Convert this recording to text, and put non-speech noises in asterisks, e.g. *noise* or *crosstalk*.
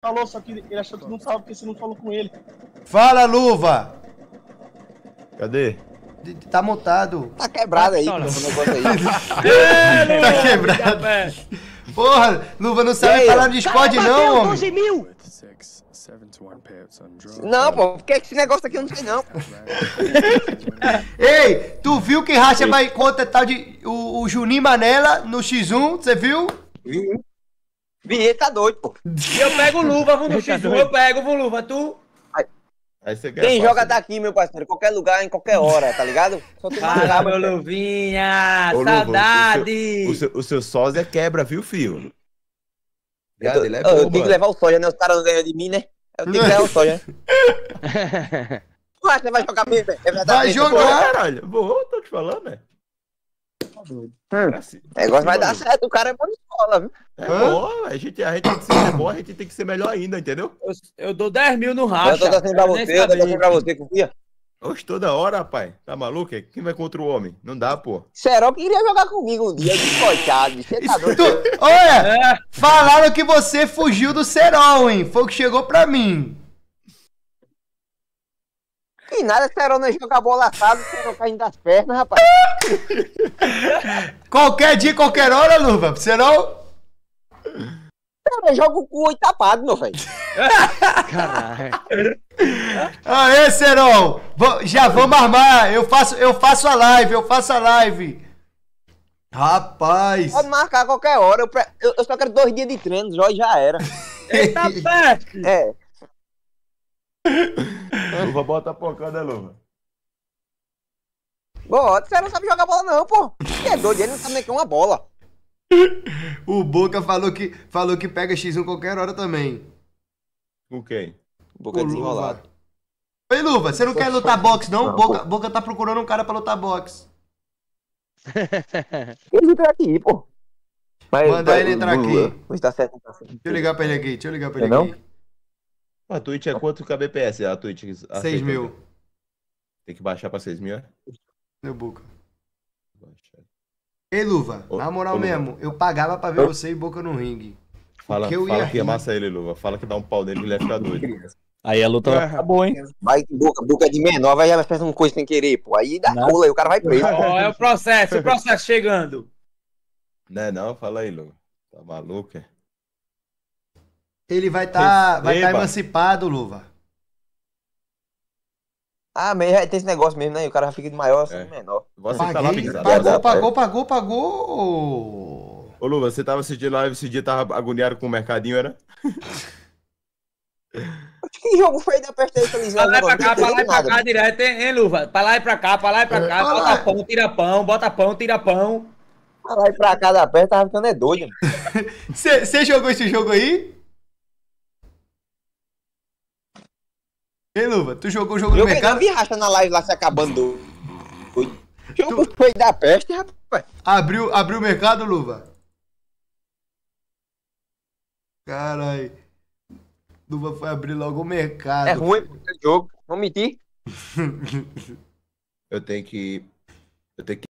falou, só que ele achou que não falou porque você não falou com ele. Fala, luva! Cadê? tá montado. Tá quebrado aí, tá, *laughs* tá *laughs* quebrado. Porra, luva, não sabe falar de Discord, não, homem. mil. Não, pô, porque esse negócio aqui eu não sei, não. *laughs* Ei, tu viu que racha vai contra tal de o, o Juninho Manela no X1, você viu? Viu. Vinheta tá doido, pô. Eu pego luva, vou no X1, eu pego, vou luva, tu. Aí você Quem joga daqui, meu parceiro, qualquer lugar, em qualquer hora, tá ligado? Fala, meu Luvinha, Ô, saudade! Luva, o, seu, o, seu, o seu sósia quebra, viu, fio? Obrigado, ele é bom, Eu tenho mano. que levar o sósia, né? Os caras não ganham de mim, né? Eu tenho que levar o sósia. Tu acha que vai jogar mesmo? É verdade? Vai jogar! Pô, caralho, Boa, tô te falando, né? Hum. É negócio é assim, é assim, vai dar certo, o cara é bom de escola, viu? É Hã? bom, a gente, a gente tem que ser bom, a gente tem que ser melhor ainda, entendeu? Eu, eu dou 10 mil no racha. Eu tô assim pra você, eu tô pra você, confia. Oxe, toda hora, rapaz. Tá maluco? É, quem vai contra o homem? Não dá, pô. Serol que queria jogar comigo um dia, coitado. tá Olha, é. falaram que você fugiu do Serol, hein? Foi o que chegou pra mim. Que nada, Serona joga bola assada, Serona caindo das pernas, rapaz. *laughs* qualquer dia, qualquer hora, Luva, Eu Cara, joga o cu tapado, meu velho. Caralho. Aê, ah, Serol! Já vamos armar! Eu faço, eu faço a live, eu faço a live! Rapaz! Pode marcar qualquer hora, eu, eu só quero dois dias de treino, e já era. Eita, tá *laughs* perto. É. *laughs* luva, bota a pancada, né, luva. Bota, você não sabe jogar bola não, pô. Que é doido, ele não sabe nem que é uma bola. *laughs* O Boca falou que, falou que pega X1 qualquer hora também. O quem? Boca o desenrolado. Luva. Ei, Luva, você não quer lutar boxe, não? não Boca, Boca tá procurando um cara pra lutar boxe. *laughs* ele entrar tá aqui, pô. Mas, ele entrar aqui. está certo, não tá certo. Deixa eu ligar pra ele aqui, deixa eu ligar pra ele é aqui. Não? A Twitch é quanto kbps? A Twitch. 6 mil. Tem que baixar pra 6 mil, é? Meu boca. Ei, Luva, ô, na moral ô, mesmo, eu pagava pra ver você e boca no ringue. Fala, eu fala que amassa é ele, Luva. Fala que dá um pau nele ele vai ficar doido. Aí a luta é. acabou, tá hein? Vai, boca, boca de menor, vai já faz uma coisa sem querer, pô. Aí dá rola, aí o cara vai preso. Oh, é o processo, o processo chegando. Não é não, fala aí, Luva. Tá maluco, é? Ele vai estar tá, vai tá emancipado, Luva. Ah, mas é, tem esse negócio mesmo, né? O cara fica de maior, assim, é. menor. Você tá Paguei, tá pagou, é. pagou, pagou, pagou, Ô, Luva, você tava assistindo live, esse dia tava agoniado com o mercadinho, era? *laughs* Que jogo foi da peste Pra lá e pra cá, pra lá e pra cá direto, hein, Luva? Pra lá e pra cá, pra lá e pra é, cá, bota pão, tira pão, bota pão, tira pão. Pra lá e pra cá da peste, tava ficando é doido. *laughs* Você jogou esse jogo aí? Ei, Luva, tu jogou o jogo eu do mercado? Eu vi racha na live lá se acabando. Jogo tu... foi da peste, rapaz. Abriu, abriu o mercado, Luva? Caralho. Luva foi abrir logo o mercado. É ruim esse jogo, vou mentir. *laughs* eu tenho que. Eu tenho que.